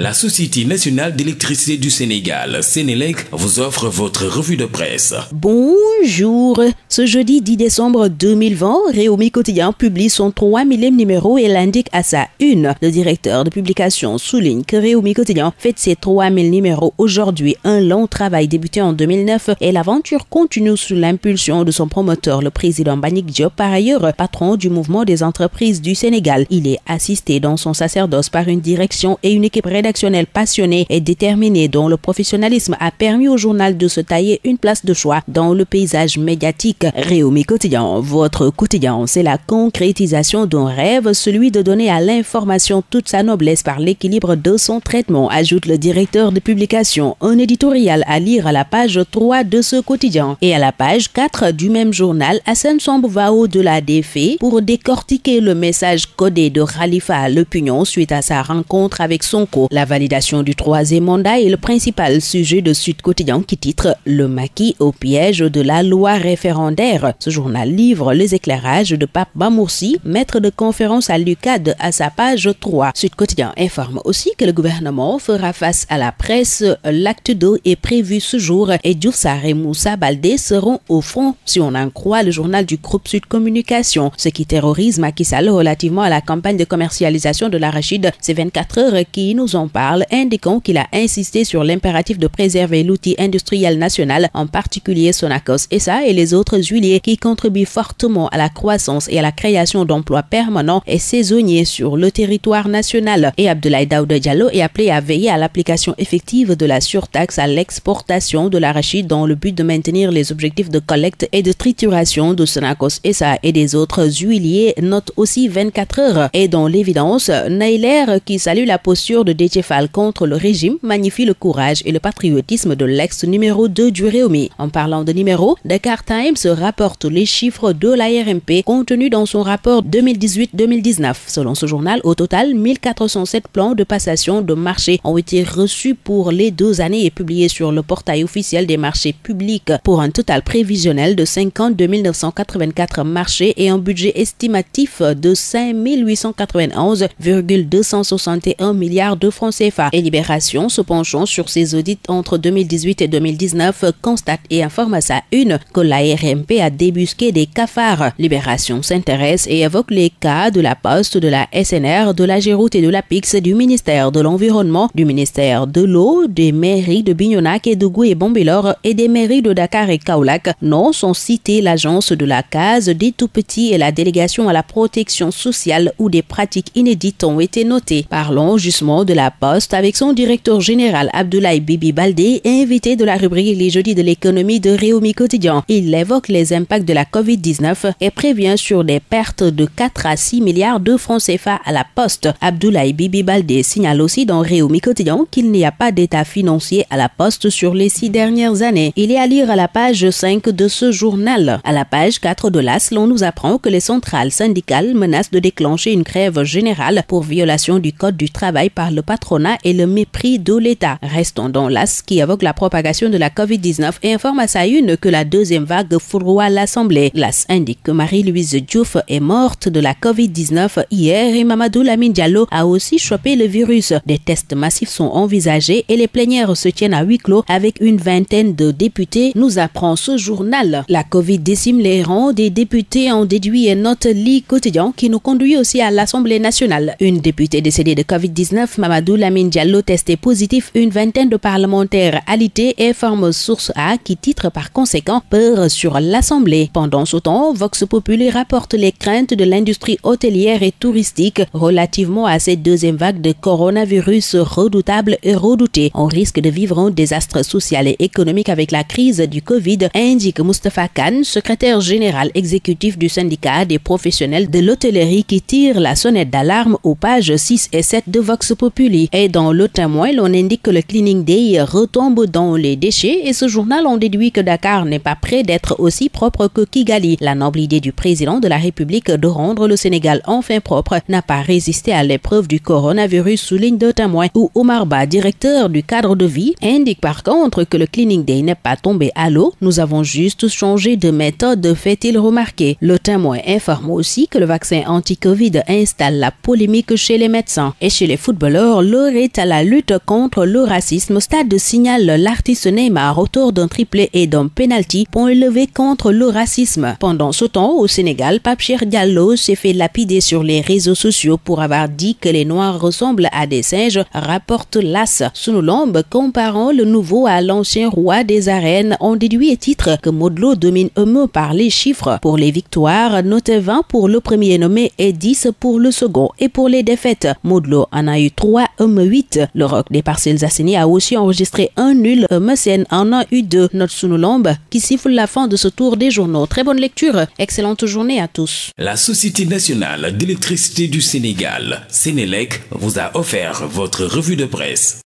La Société nationale d'électricité du Sénégal, Sénélec, vous offre votre revue de presse. Bonjour. Ce jeudi 10 décembre 2020, Réumi Quotidien publie son 3000e numéro et l'indique à sa une. Le directeur de publication souligne que Réumi Quotidien fête ses 3000 numéros aujourd'hui. Un long travail débuté en 2009 et l'aventure continue sous l'impulsion de son promoteur, le président Banik Diop, par ailleurs patron du mouvement des entreprises du Sénégal. Il est assisté dans son sacerdoce par une direction et une équipe rédactrice passionné et déterminé dont le professionnalisme a permis au journal de se tailler une place de choix dans le paysage médiatique. Réumi Quotidien, votre quotidien, c'est la concrétisation d'un rêve, celui de donner à l'information toute sa noblesse par l'équilibre de son traitement, ajoute le directeur de publication. Un éditorial à lire à la page 3 de ce quotidien et à la page 4 du même journal, Hassan Somb va au-delà des faits pour décortiquer le message codé de Khalifa Le suite à sa rencontre avec son Sonko. La validation du troisième mandat est le principal sujet de Sud Quotidien qui titre Le maquis au piège de la loi référendaire. Ce journal livre les éclairages de Pape Bamoursi, maître de conférence à l'UCAD à sa page 3. Sud Quotidien informe aussi que le gouvernement fera face à la presse. L'acte d'eau est prévu ce jour et Dursar et Moussa Baldé seront au front si on en croit le journal du groupe Sud Communication. Ce qui terrorise Macky Sall relativement à la campagne de commercialisation de l'arachide, ces 24 heures qui nous ont en parle, indiquant qu'il a insisté sur l'impératif de préserver l'outil industriel national, en particulier Sonacos, essa et les autres huiliers qui contribuent fortement à la croissance et à la création d'emplois permanents et saisonniers sur le territoire national. Et Abdoulaye Daouda Diallo est appelé à veiller à l'application effective de la surtaxe à l'exportation de l'arachide dans le but de maintenir les objectifs de collecte et de trituration de Sonacos essa et des autres huiliers, note aussi 24 heures. Et dans l'évidence, Nailer, qui salue la posture de fall contre le régime magnifie le courage et le patriotisme de l'ex numéro 2 du Réumi. En parlant de numéro, Dakar Times rapporte les chiffres de l'ARMP contenus dans son rapport 2018-2019. Selon ce journal, au total, 1407 plans de passation de marché ont été reçus pour les deux années et publiés sur le portail officiel des marchés publics pour un total prévisionnel de 52 984 marchés et un budget estimatif de 5 891,261 milliards de francs france Et Libération, se penchant sur ses audits entre 2018 et 2019, constate et informe à sa une que la RMP a débusqué des cafards. Libération s'intéresse et évoque les cas de la Poste, de la SNR, de la Géroute et de la PIX, du ministère de l'Environnement, du ministère de l'Eau, des mairies de Bignonac et de goué et Bombilor et des mairies de Dakar et Kaulac. Non, sont cités l'agence de la case des tout-petits et la délégation à la protection sociale où des pratiques inédites ont été notées. Parlons justement de la la Poste avec son directeur général Abdoulaye Bibi Baldé, invité de la rubrique Les Jeudis de l'économie de Réumi Quotidien. Il évoque les impacts de la COVID-19 et prévient sur des pertes de 4 à 6 milliards de francs CFA à la Poste. Abdoulaye Bibi Baldé signale aussi dans Réumi Quotidien qu'il n'y a pas d'état financier à la Poste sur les six dernières années. Il est à lire à la page 5 de ce journal. À la page 4 de l'AS, l'on nous apprend que les centrales syndicales menacent de déclencher une grève générale pour violation du Code du travail par le patron patronat et le mépris de l'État. Restons dans l'AS qui évoque la propagation de la COVID-19 et informe à sa une que la deuxième vague fourroie l'Assemblée. L'AS indique que Marie-Louise Diouf est morte de la COVID-19 hier et Mamadou Lamine Diallo a aussi chopé le virus. Des tests massifs sont envisagés et les plénières se tiennent à huis clos avec une vingtaine de députés, nous apprend ce journal. La COVID décime les rangs des députés en déduit un autre lit quotidien qui nous conduit aussi à l'Assemblée nationale. Une députée décédée de COVID-19, Mamadou la Lamine Diallo testé positif une vingtaine de parlementaires alités et formes Source A qui titre par conséquent peur sur l'Assemblée. Pendant ce temps, Vox Populi rapporte les craintes de l'industrie hôtelière et touristique relativement à cette deuxième vague de coronavirus redoutable et redoutée. On risque de vivre un désastre social et économique avec la crise du Covid, indique Mustafa Khan, secrétaire général exécutif du syndicat des professionnels de l'hôtellerie qui tire la sonnette d'alarme aux pages 6 et 7 de Vox Populi. Et dans le témoin, l'on indique que le Cleaning Day retombe dans les déchets et ce journal en déduit que Dakar n'est pas prêt d'être aussi propre que Kigali. La noble idée du président de la République de rendre le Sénégal enfin propre n'a pas résisté à l'épreuve du coronavirus, souligne le témoin, où Omar Ba, directeur du cadre de vie, indique par contre que le Cleaning Day n'est pas tombé à l'eau. Nous avons juste changé de méthode, fait-il remarquer. Le témoin informe aussi que le vaccin anti-Covid installe la polémique chez les médecins et chez les footballeurs l'heure est à la lutte contre le racisme. Stade signale l'artiste Neymar autour d'un triplé et d'un penalty pour élever contre le racisme. Pendant ce temps, au Sénégal, Papchir Diallo s'est fait lapider sur les réseaux sociaux pour avoir dit que les Noirs ressemblent à des singes, rapporte l'AS. lombes, comparant le nouveau à l'ancien roi des arènes, on déduit et titre que Modelo domine mot par les chiffres. Pour les victoires, note 20 pour le premier nommé et 10 pour le second. Et pour les défaites, Modelo en a eu 3 8. Le roc des parcelles assainies a aussi enregistré un nul MCN en un U2, notre Sounoulombe, qui siffle la fin de ce tour des journaux. Très bonne lecture, excellente journée à tous. La Société nationale d'électricité du Sénégal, Sénélec, vous a offert votre revue de presse.